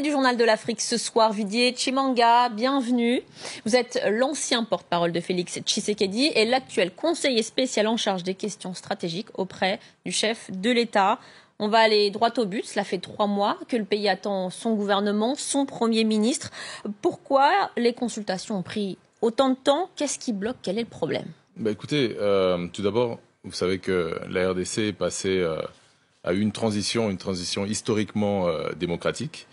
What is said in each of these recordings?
du Journal de l'Afrique ce soir, Vidier Chimanga, bienvenue. Vous êtes l'ancien porte-parole de Félix Tshisekedi et l'actuel conseiller spécial en charge des questions stratégiques auprès du chef de l'État. On va aller droit au but. Cela fait trois mois que le pays attend son gouvernement, son Premier ministre. Pourquoi les consultations ont pris autant de temps Qu'est-ce qui bloque Quel est le problème bah, Écoutez, euh, tout d'abord, vous savez que la RDC est passée... Euh, à une transition, une transition historiquement euh, démocratique.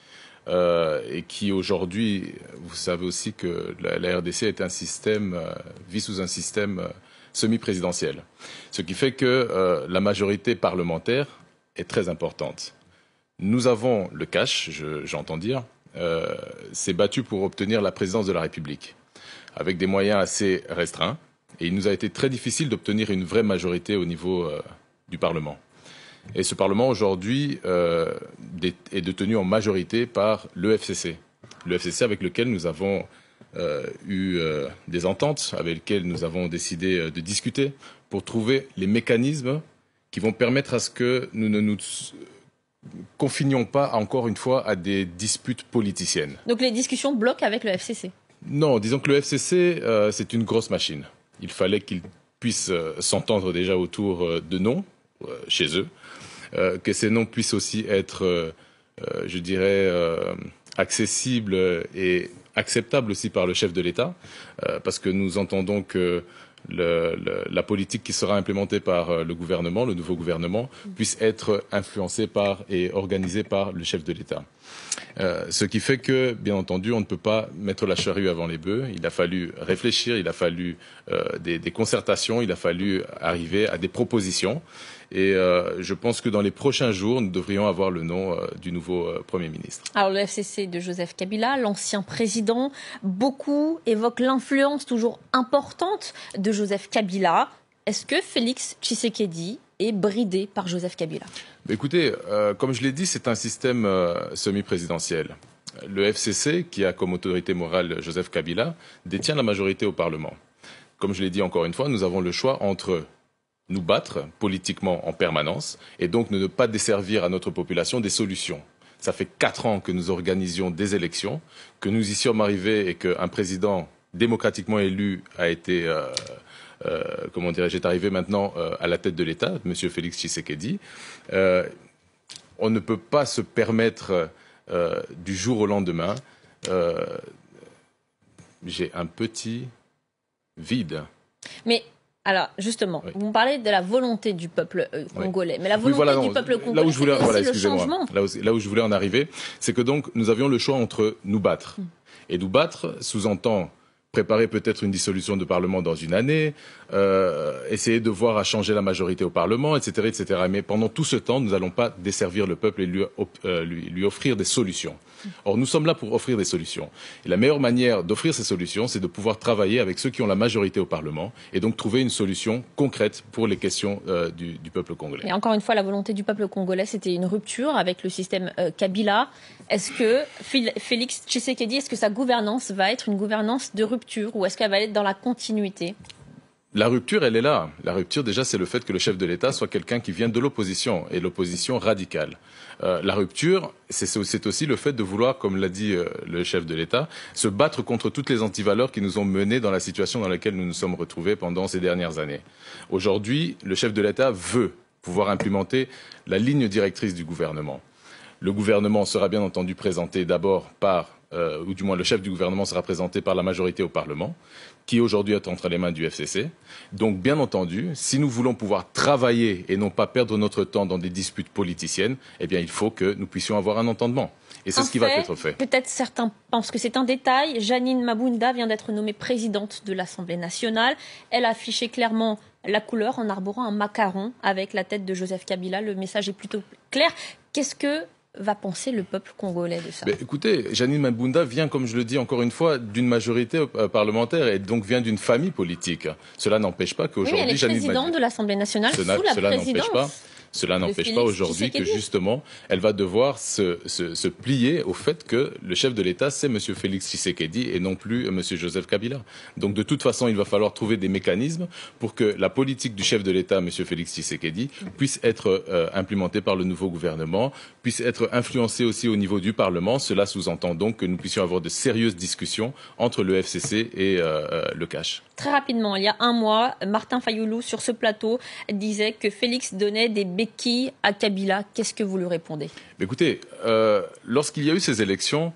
Euh, et qui aujourd'hui, vous savez aussi que la, RDC est un système, euh, vit sous un système euh, semi-présidentiel. Ce qui fait que la majorité parlementaire est très importante. Nous avons le cash, j'entends dire, s'est battu pour obtenir la présidence de la République, avec des moyens assez restreints, et il nous a été très difficile d'obtenir une vraie majorité au niveau du Parlement. Et ce Parlement aujourd'hui euh, est détenu en majorité par le FCC. Le FCC avec lequel nous avons euh, eu euh, des ententes, avec lequel nous avons décidé de discuter pour trouver les mécanismes qui vont permettre à ce que nous ne nous confinions pas encore une fois à des disputes politiciennes. Donc les discussions bloquent avec le FCC Non, disons que le FCC, c'est une grosse machine. Il fallait qu'ils puissent s'entendre déjà autour de noms chez eux. Euh, que ces noms puissent aussi être, euh, euh, je dirais, accessibles et acceptables aussi par le chef de l'État, parce que nous entendons que la politique qui sera implémentée par le gouvernement, le nouveau gouvernement, puisse être influencée par et organisée par le chef de l'État. ce qui fait que, bien entendu, on ne peut pas mettre la charrue avant les bœufs. Il a fallu réfléchir, il a fallu des, concertations, il a fallu arriver à des propositions. Et euh, je pense que dans les prochains jours, nous devrions avoir le nom euh, du nouveau euh, Premier ministre. Alors le FCC de Joseph Kabila, l'ancien président, beaucoup évoquent l'influence toujours importante de Joseph Kabila. Est-ce que Félix Tshisekedi est bridé par Joseph Kabila bah, Écoutez, comme je l'ai dit, c'est un système semi-présidentiel. Le FCC, qui a comme autorité morale Joseph Kabila, détient la majorité au Parlement. Comme je l'ai dit encore une fois, nous avons le choix entre nous battre politiquement en permanence et donc ne pas desservir à notre population des solutions. Ça fait quatre ans que nous organisions des élections, que nous y sommes arrivés et qu'un président démocratiquement élu a été, euh, euh, comment dirais-je, arrivé maintenant euh, à la tête de l'État, M. Félix Tshisekedi. on ne peut pas se permettre du jour au lendemain. J'ai un petit vide. Mais alors, justement, vous parlez de la volonté du peuple euh, congolais, mais la volonté du peuple congolais, là où je voulais, le changement. Là où, je voulais en arriver, c'est que donc nous avions le choix entre nous battre. Mm. Et nous battre sous-entend préparer peut-être une dissolution de Parlement dans une année, euh, essayer de voir à changer la majorité au Parlement, etc., etc. Mais pendant tout ce temps, nous n'allons pas desservir le peuple et euh, lui, lui, offrir des solutions. Or, nous sommes là pour offrir des solutions. la meilleure manière d'offrir ces solutions, c'est de pouvoir travailler avec ceux qui ont la majorité au Parlement et donc trouver une solution concrète pour les questions euh, du, du, peuple congolais. Et encore une fois, la volonté du peuple congolais, c'était une rupture avec le système Kabila. Est-ce que Félix Tshisekedi, est-ce que sa gouvernance va être une gouvernance de rupture ou est-ce qu'elle va être dans la continuité la rupture, elle est là. La rupture, déjà, c'est le fait que le chef de l'État soit quelqu'un qui vient de l'opposition et l'opposition radicale. Euh, la rupture, c'est aussi le fait de vouloir, comme l'a dit euh, le chef de l'État, se battre contre toutes les antivaleurs qui nous ont menés dans la situation dans laquelle nous nous sommes retrouvés pendant ces dernières années. Aujourd'hui, le chef de l'État veut pouvoir implémenter la ligne directrice du gouvernement. Le gouvernement sera bien entendu présenté d'abord par, euh, ou du moins le chef du gouvernement sera présenté par la majorité au Parlement, qui aujourd'hui est entre les mains du FCC. Donc bien entendu, si nous voulons pouvoir travailler et non pas perdre notre temps dans des disputes politiciennes, eh bien il faut que nous puissions avoir un entendement. Et c'est ce qui va être fait. Peut-être certains pensent que c'est un détail. Janine Mabunda vient d'être nommée présidente de l'Assemblée nationale. Elle a affiché clairement la couleur en arborant un macaron avec la tête de Joseph Kabila. Le message est plutôt clair. Qu'est-ce que va penser le peuple congolais de ça Mais Écoutez, Janine Mabunda vient, comme je le dis encore une fois, d'une majorité euh, parlementaire et donc vient d'une famille politique. Cela n'empêche pas qu'aujourd'hui, oui, elle est présidente de l'Assemblée nationale cela, sous la cela n'empêche pas aujourd'hui que justement, elle va devoir se, plier au fait que le chef de l'État, c'est M. Félix Tshisekedi et non plus M. Joseph Kabila. Donc de toute façon, il va falloir trouver des mécanismes pour que la politique du chef de l'État, M. Félix Tshisekedi, puisse être euh, implémentée par le nouveau gouvernement, puisse être influencée aussi au niveau du Parlement. Cela sous-entend donc que nous puissions avoir de sérieuses discussions entre le FCC et euh, euh, le CASH. Très rapidement, il y a un mois, Martin Fayoulou, sur ce plateau, disait que Félix donnait des qui à Kabila, qu'est-ce que vous lui répondez Écoutez, euh, lorsqu'il y a eu ces élections,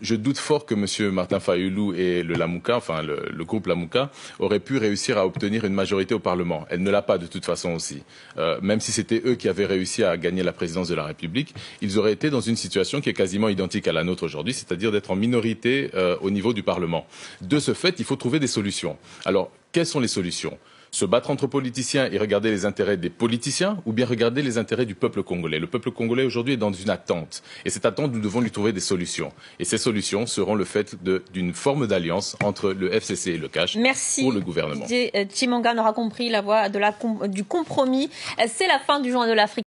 je doute fort que M. Martin Fayoulou et le enfin le, groupe Lamouka, auraient pu réussir à obtenir une majorité au Parlement. Elle ne l'a pas de toute façon aussi. Euh, même si c'était eux qui avaient réussi à gagner la présidence de la République, ils auraient été dans une situation qui est quasiment identique à la nôtre aujourd'hui, c'est-à-dire d'être en minorité euh, au niveau du Parlement. De ce fait, il faut trouver des solutions. Alors, quelles sont les solutions se battre entre politiciens et regarder les intérêts des politiciens ou bien regarder les intérêts du peuple congolais. Le peuple congolais aujourd'hui est dans une attente et cette attente, nous devons lui trouver des solutions. Et ces solutions seront le fait d'une forme d'alliance entre le FCC et le CASH Merci pour le gouvernement. Merci. Euh, Chimanga, compris la voie du compromis. Euh, c'est la fin du joint de l'Afrique.